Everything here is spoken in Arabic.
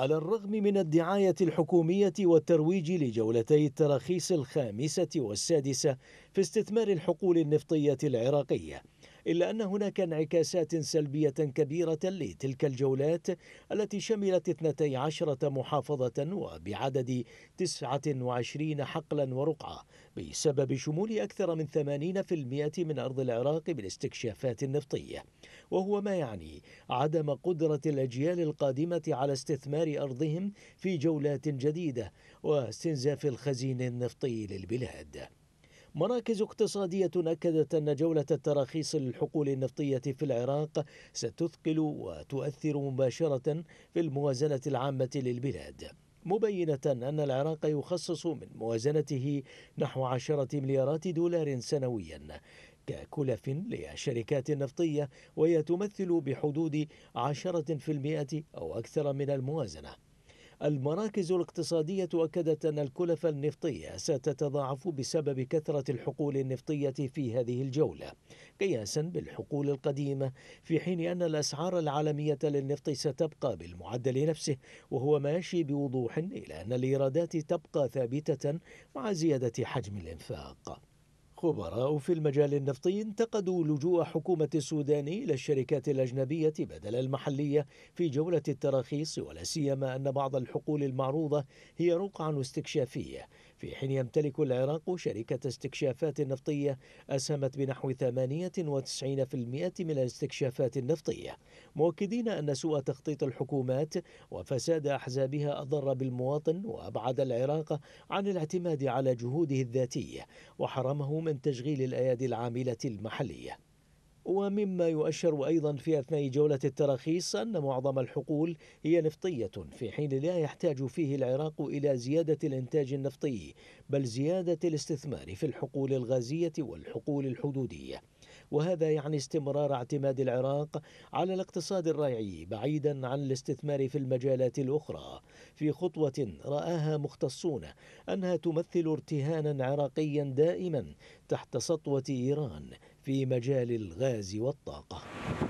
على الرغم من الدعاية الحكومية والترويج لجولتي التراخيص الخامسة والسادسة في استثمار الحقول النفطية العراقية إلا أن هناك انعكاسات سلبية كبيرة لتلك الجولات التي شملت 12 محافظة وبعدد 29 حقلا ورقعة بسبب شمول أكثر من 80% من أرض العراق بالاستكشافات النفطية وهو ما يعني عدم قدرة الأجيال القادمة على استثمار أرضهم في جولات جديدة واستنزاف الخزين النفطي للبلاد مراكز اقتصادية أكدت أن جولة التراخيص للحقول النفطية في العراق ستثقل وتؤثر مباشرة في الموازنة العامة للبلاد مبينة أن العراق يخصص من موازنته نحو عشرة مليارات دولار سنويا ككلف للشركات النفطية وهي تمثل بحدود عشرة في المئة أو أكثر من الموازنة المراكز الاقتصادية أكدت أن الكلفة النفطية ستتضاعف بسبب كثرة الحقول النفطية في هذه الجولة قياسا بالحقول القديمة في حين أن الأسعار العالمية للنفط ستبقى بالمعدل نفسه وهو ماشي بوضوح إلى أن الإيرادات تبقى ثابتة مع زيادة حجم الإنفاق خبراء في المجال النفطي انتقدوا لجوء حكومة السودان إلى الشركات الأجنبية بدل المحلية في جولة التراخيص ولا سيما أن بعض الحقول المعروضة هي رقعة استكشافية في حين يمتلك العراق شركة استكشافات نفطية أسهمت بنحو 98% من الاستكشافات النفطية مؤكدين أن سوء تخطيط الحكومات وفساد أحزابها أضر بالمواطن وأبعد العراق عن الاعتماد على جهوده الذاتية وحرمه من من تشغيل الأيادي العاملة المحلية ومما يؤشر أيضا في أثناء جولة التراخيص أن معظم الحقول هي نفطية في حين لا يحتاج فيه العراق إلى زيادة الإنتاج النفطي بل زيادة الاستثمار في الحقول الغازية والحقول الحدودية وهذا يعني استمرار اعتماد العراق على الاقتصاد الريعي بعيدا عن الاستثمار في المجالات الأخرى في خطوة رآها مختصون أنها تمثل ارتهانا عراقيا دائما تحت سطوة إيران في مجال الغاز والطاقة